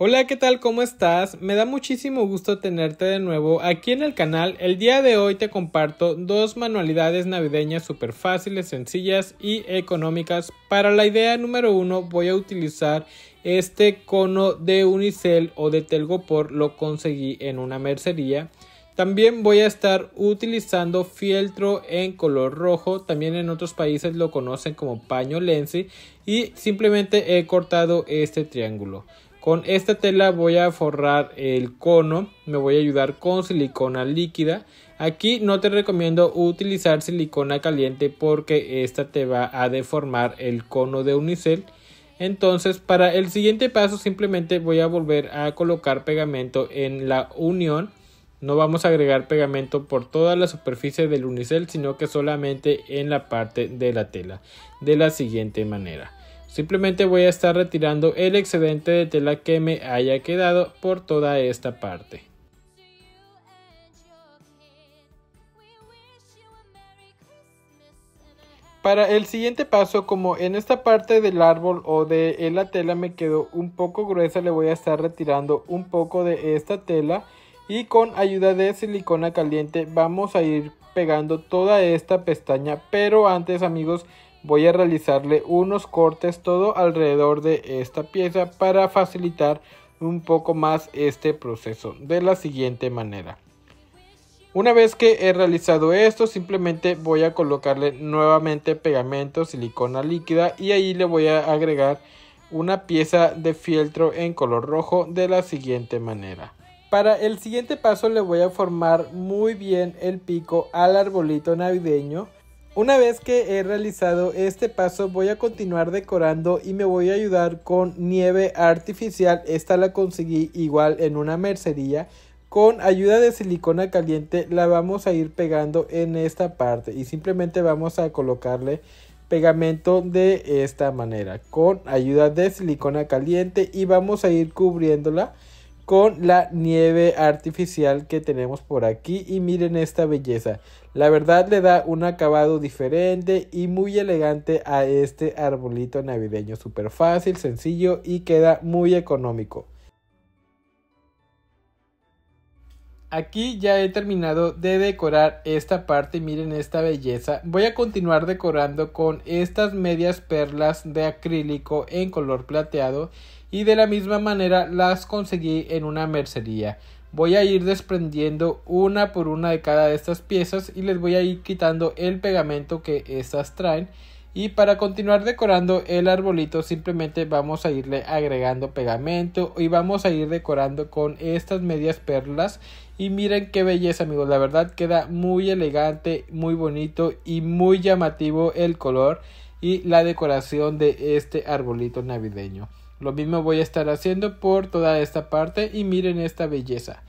Hola, ¿qué tal? ¿Cómo estás? Me da muchísimo gusto tenerte de nuevo aquí en el canal. El día de hoy te comparto dos manualidades navideñas súper fáciles, sencillas y económicas. Para la idea número uno voy a utilizar este cono de unicel o de telgopor, lo conseguí en una mercería. También voy a estar utilizando fieltro en color rojo, también en otros países lo conocen como paño lenzi y simplemente he cortado este triángulo. Con esta tela voy a forrar el cono, me voy a ayudar con silicona líquida. Aquí no te recomiendo utilizar silicona caliente porque esta te va a deformar el cono de unicel. Entonces para el siguiente paso simplemente voy a volver a colocar pegamento en la unión. No vamos a agregar pegamento por toda la superficie del unicel sino que solamente en la parte de la tela de la siguiente manera. Simplemente voy a estar retirando el excedente de tela que me haya quedado por toda esta parte. Para el siguiente paso, como en esta parte del árbol o de la tela me quedó un poco gruesa, le voy a estar retirando un poco de esta tela y con ayuda de silicona caliente vamos a ir pegando toda esta pestaña. Pero antes amigos, voy a realizarle unos cortes todo alrededor de esta pieza para facilitar un poco más este proceso de la siguiente manera. Una vez que he realizado esto, simplemente voy a colocarle nuevamente pegamento, silicona líquida y ahí le voy a agregar una pieza de fieltro en color rojo de la siguiente manera. Para el siguiente paso le voy a formar muy bien el pico al arbolito navideño una vez que he realizado este paso voy a continuar decorando y me voy a ayudar con nieve artificial. Esta la conseguí igual en una mercería. Con ayuda de silicona caliente la vamos a ir pegando en esta parte y simplemente vamos a colocarle pegamento de esta manera con ayuda de silicona caliente y vamos a ir cubriéndola con la nieve artificial que tenemos por aquí y miren esta belleza. La verdad le da un acabado diferente y muy elegante a este arbolito navideño. Súper fácil, sencillo y queda muy económico. Aquí ya he terminado de decorar esta parte, miren esta belleza. Voy a continuar decorando con estas medias perlas de acrílico en color plateado y de la misma manera las conseguí en una mercería. Voy a ir desprendiendo una por una de cada de estas piezas y les voy a ir quitando el pegamento que estas traen. Y para continuar decorando el arbolito simplemente vamos a irle agregando pegamento y vamos a ir decorando con estas medias perlas. Y miren qué belleza amigos, la verdad queda muy elegante, muy bonito y muy llamativo el color y la decoración de este arbolito navideño. Lo mismo voy a estar haciendo por toda esta parte y miren esta belleza.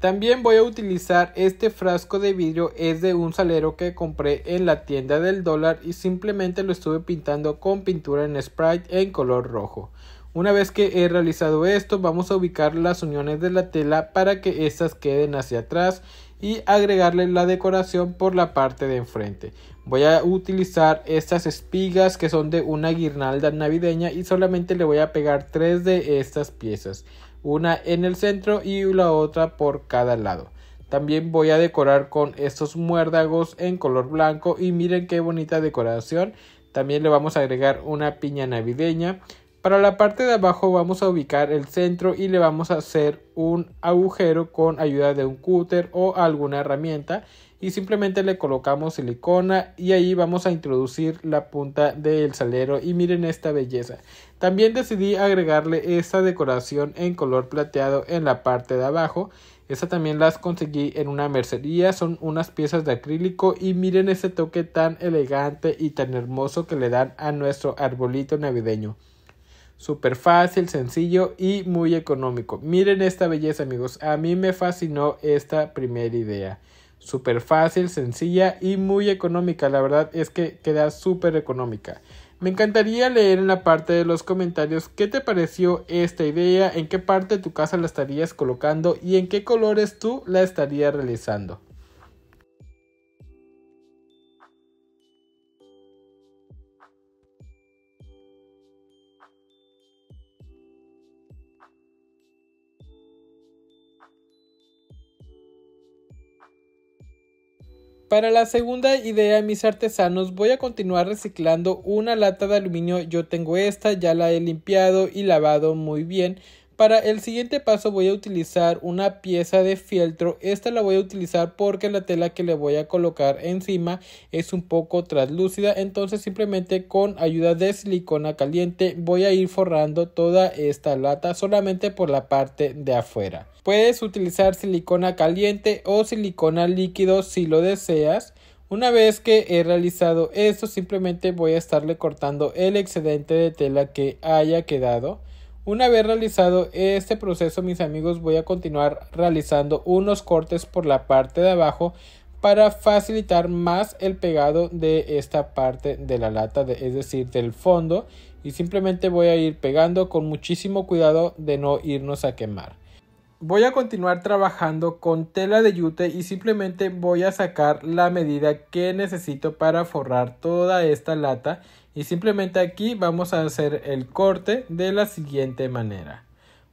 También voy a utilizar este frasco de vidrio, es de un salero que compré en la tienda del dólar y simplemente lo estuve pintando con pintura en Sprite en color rojo. Una vez que he realizado esto vamos a ubicar las uniones de la tela para que estas queden hacia atrás y agregarle la decoración por la parte de enfrente. Voy a utilizar estas espigas que son de una guirnalda navideña y solamente le voy a pegar tres de estas piezas. Una en el centro y la otra por cada lado. También voy a decorar con estos muérdagos en color blanco y miren qué bonita decoración. También le vamos a agregar una piña navideña. Para la parte de abajo vamos a ubicar el centro y le vamos a hacer un agujero con ayuda de un cúter o alguna herramienta y simplemente le colocamos silicona y ahí vamos a introducir la punta del salero y miren esta belleza. También decidí agregarle esta decoración en color plateado en la parte de abajo. Esta también las conseguí en una mercería, son unas piezas de acrílico y miren ese toque tan elegante y tan hermoso que le dan a nuestro arbolito navideño súper fácil, sencillo y muy económico. Miren esta belleza amigos, a mí me fascinó esta primera idea. Súper fácil, sencilla y muy económica, la verdad es que queda súper económica. Me encantaría leer en la parte de los comentarios qué te pareció esta idea, en qué parte de tu casa la estarías colocando y en qué colores tú la estarías realizando. Para la segunda idea, mis artesanos, voy a continuar reciclando una lata de aluminio. Yo tengo esta, ya la he limpiado y lavado muy bien para el siguiente paso voy a utilizar una pieza de fieltro. Esta la voy a utilizar porque la tela que le voy a colocar encima es un poco translúcida. Entonces simplemente con ayuda de silicona caliente voy a ir forrando toda esta lata solamente por la parte de afuera. Puedes utilizar silicona caliente o silicona líquido si lo deseas. Una vez que he realizado esto simplemente voy a estarle cortando el excedente de tela que haya quedado. Una vez realizado este proceso, mis amigos, voy a continuar realizando unos cortes por la parte de abajo para facilitar más el pegado de esta parte de la lata, es decir, del fondo. Y simplemente voy a ir pegando con muchísimo cuidado de no irnos a quemar voy a continuar trabajando con tela de yute y simplemente voy a sacar la medida que necesito para forrar toda esta lata y simplemente aquí vamos a hacer el corte de la siguiente manera.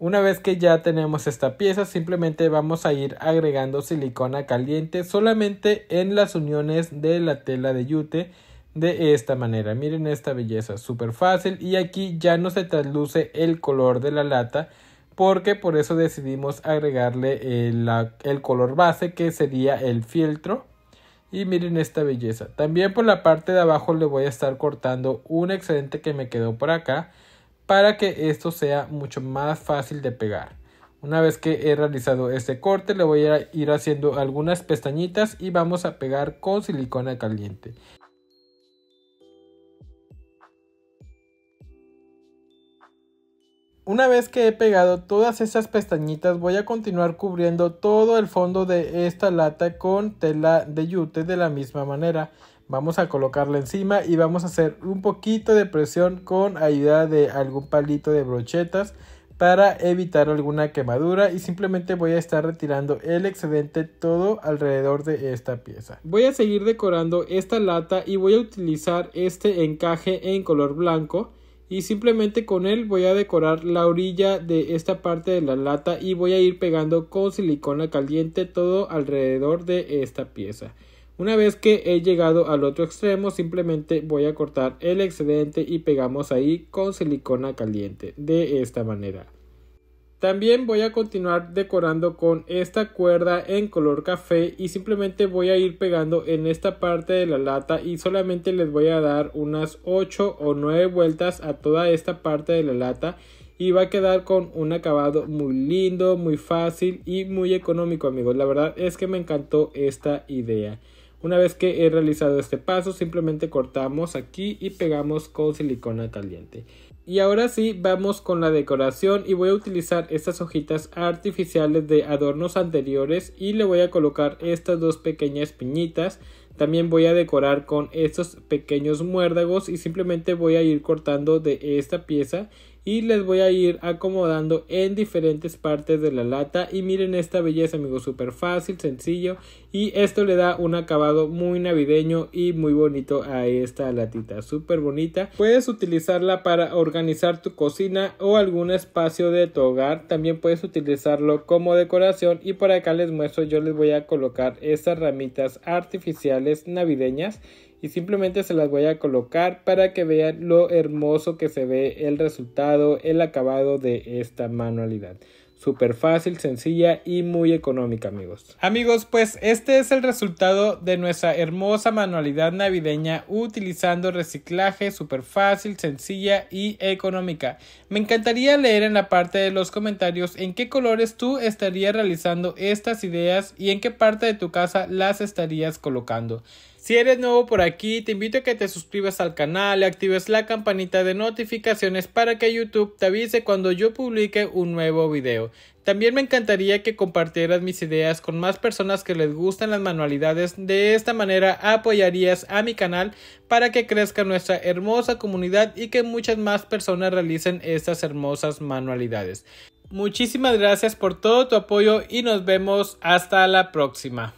Una vez que ya tenemos esta pieza simplemente vamos a ir agregando silicona caliente solamente en las uniones de la tela de yute de esta manera. Miren esta belleza, súper fácil y aquí ya no se trasluce el color de la lata porque por eso decidimos agregarle el, color base que sería el fieltro y miren esta belleza también por la parte de abajo le voy a estar cortando un excedente que me quedó por acá para que esto sea mucho más fácil de pegar una vez que he realizado este corte le voy a ir haciendo algunas pestañitas y vamos a pegar con silicona caliente Una vez que he pegado todas esas pestañitas voy a continuar cubriendo todo el fondo de esta lata con tela de yute de la misma manera. Vamos a colocarla encima y vamos a hacer un poquito de presión con ayuda de algún palito de brochetas para evitar alguna quemadura y simplemente voy a estar retirando el excedente todo alrededor de esta pieza. Voy a seguir decorando esta lata y voy a utilizar este encaje en color blanco y simplemente con él voy a decorar la orilla de esta parte de la lata y voy a ir pegando con silicona caliente todo alrededor de esta pieza. Una vez que he llegado al otro extremo simplemente voy a cortar el excedente y pegamos ahí con silicona caliente de esta manera. También voy a continuar decorando con esta cuerda en color café y simplemente voy a ir pegando en esta parte de la lata y solamente les voy a dar unas 8 o 9 vueltas a toda esta parte de la lata y va a quedar con un acabado muy lindo, muy fácil y muy económico amigos. La verdad es que me encantó esta idea. Una vez que he realizado este paso simplemente cortamos aquí y pegamos con silicona caliente. Y ahora sí, vamos con la decoración y voy a utilizar estas hojitas artificiales de adornos anteriores y le voy a colocar estas dos pequeñas piñitas. También voy a decorar con estos pequeños muérdagos y simplemente voy a ir cortando de esta pieza y les voy a ir acomodando en diferentes partes de la lata y miren esta belleza amigos súper fácil sencillo y esto le da un acabado muy navideño y muy bonito a esta latita súper bonita puedes utilizarla para organizar tu cocina o algún espacio de tu hogar también puedes utilizarlo como decoración y por acá les muestro yo les voy a colocar estas ramitas artificiales navideñas y simplemente se las voy a colocar para que vean lo hermoso que se ve el resultado, el acabado de esta manualidad. Súper fácil, sencilla y muy económica, amigos. Amigos, pues este es el resultado de nuestra hermosa manualidad navideña utilizando reciclaje súper fácil, sencilla y económica. Me encantaría leer en la parte de los comentarios en qué colores tú estarías realizando estas ideas y en qué parte de tu casa las estarías colocando. Si eres nuevo por aquí, te invito a que te suscribas al canal y actives la campanita de notificaciones para que YouTube te avise cuando yo publique un nuevo video. También me encantaría que compartieras mis ideas con más personas que les gustan las manualidades. De esta manera apoyarías a mi canal para que crezca nuestra hermosa comunidad y que muchas más personas realicen estas hermosas manualidades. Muchísimas gracias por todo tu apoyo y nos vemos hasta la próxima.